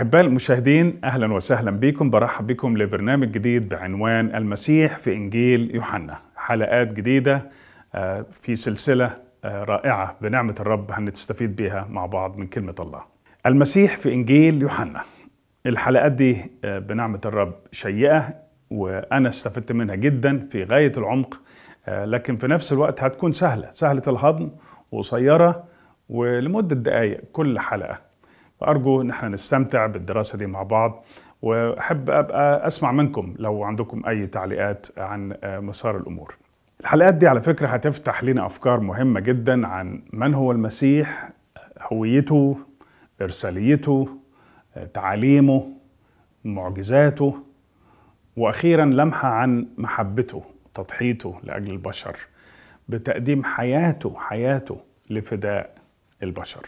أحباء المشاهدين أهلا وسهلا بكم برحب بكم لبرنامج جديد بعنوان المسيح في إنجيل يوحنا حلقات جديدة آه، في سلسلة آه، رائعة بنعمة الرب هنستفيد بيها مع بعض من كلمة الله المسيح في إنجيل يوحنا الحلقات دي آه، بنعمة الرب شيقة وأنا استفدت منها جدا في غاية العمق لكن في نفس الوقت هتكون سهلة سهلة الهضم وصيرة ولمدة دقايق كل حلقة وأرجو أن احنا نستمتع بالدراسة دي مع بعض وأحب أبقى أسمع منكم لو عندكم أي تعليقات عن آه، مسار الأمور الحلقات دي على فكرة هتفتح لنا أفكار مهمة جدا عن من هو المسيح هويته إرساليته آه، تعاليمه معجزاته وأخيرا لمحة عن محبته تضحيته لأجل البشر بتقديم حياته حياته لفداء البشر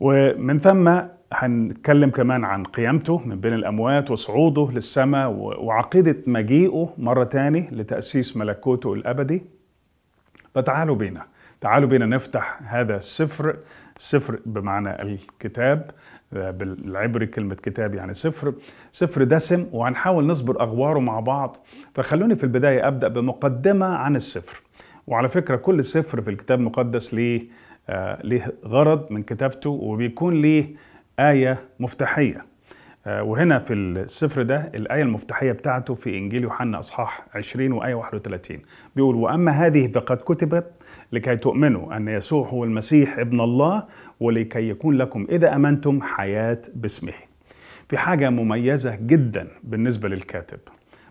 ومن ثم هنتكلم كمان عن قيامته من بين الأموات وصعوده للسماء وعقيدة مجيئه مرة تاني لتأسيس ملكوته الأبدي فتعالوا بينا تعالوا بينا نفتح هذا السفر سفر بمعنى الكتاب آه، بالعبري كلمة كتاب يعني سفر سفر دسم وهنحاول نصبر أغواره مع بعض فخلوني في البداية أبدأ بمقدمة عن السفر وعلى فكرة كل سفر في الكتاب المقدس ليه آه ليه غرض من كتابته وبيكون ليه آية مفتاحية آه، وهنا في السفر ده الآية المفتاحية بتاعته في إنجيل يوحنا أصحاح 20 وآية 31 بيقول وأما هذه فقد كتبت لكي تؤمنوا أن يسوع هو المسيح ابن الله ولكي يكون لكم إذا أمنتم حياة باسمه في حاجة مميزة جدا بالنسبة للكاتب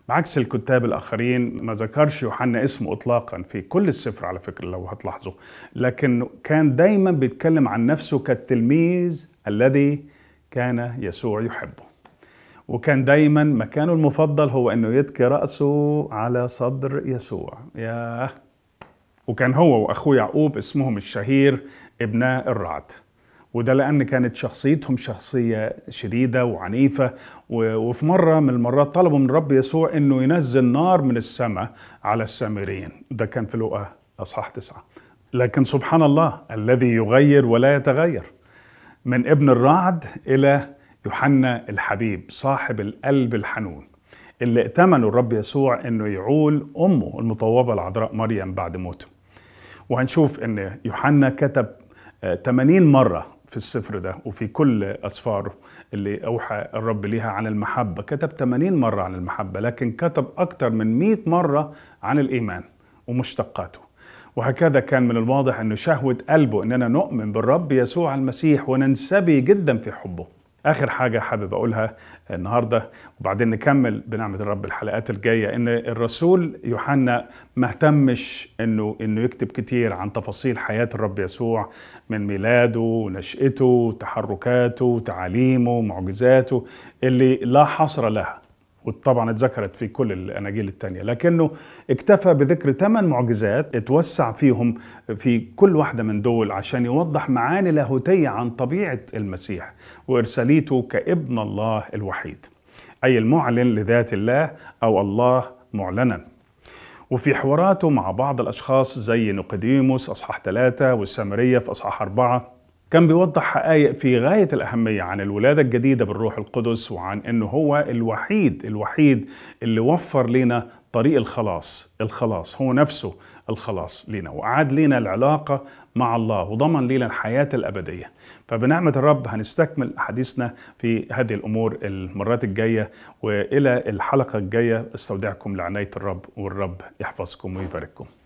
بعكس الكتاب الآخرين ما ذكرش يوحنا اسمه إطلاقا في كل السفر على فكرة لو هتلاحظوا لكن كان دايما بيتكلم عن نفسه كالتلميذ الذي كان يسوع يحبه وكان دايما مكانه المفضل هو انه يتكي راسه على صدر يسوع ياه وكان هو واخوه يعقوب اسمهم الشهير ابناء الرعد وده لأن كانت شخصيتهم شخصية شديدة وعنيفة وفي مرة من المرات طلبوا من رب يسوع أنه ينزل نار من السماء على السامريين ده كان في لوقا أصحاح تسعة لكن سبحان الله الذي يغير ولا يتغير من ابن الرعد إلى يوحنا الحبيب صاحب القلب الحنون اللي ائتمنوا الرب يسوع انه يعول امه المطوبه العذراء مريم بعد موته. وهنشوف ان يوحنا كتب 80 آه، مره في السفر ده وفي كل أسفاره اللي أوحى الرب ليها عن المحبة كتب 80 مرة عن المحبة لكن كتب أكتر من 100 مرة عن الإيمان ومشتقاته وهكذا كان من الواضح أن شهوة قلبه أننا نؤمن بالرب يسوع المسيح وننسبي جدا في حبه اخر حاجه حابب اقولها النهارده وبعدين نكمل بنعمه الرب الحلقات الجايه ان الرسول يوحنا ما اهتمش انه انه يكتب كتير عن تفاصيل حياه الرب يسوع من ميلاده نشاته تحركاته تعاليمه معجزاته اللي لا حصر لها وطبعا اتذكرت في كل الاناجيل الثانيه لكنه اكتفى بذكر ثمان معجزات اتوسع فيهم في كل واحده من دول عشان يوضح معاني لاهوتيه عن طبيعه المسيح وارساليته كابن الله الوحيد اي المعلن لذات الله او الله معلنا وفي حواراته مع بعض الاشخاص زي نقديموس اصحاح ثلاثة والسامريه في اصحاح أربعة كان بيوضح حقائق في غاية الأهمية عن الولادة الجديدة بالروح القدس وعن أنه هو الوحيد الوحيد اللي وفر لنا طريق الخلاص الخلاص هو نفسه الخلاص لينا وأعاد لينا العلاقة مع الله وضمن لينا الحياة الأبدية فبنعمة الرب هنستكمل حديثنا في هذه الأمور المرات الجاية وإلى الحلقة الجاية استودعكم لعناية الرب والرب يحفظكم ويبارككم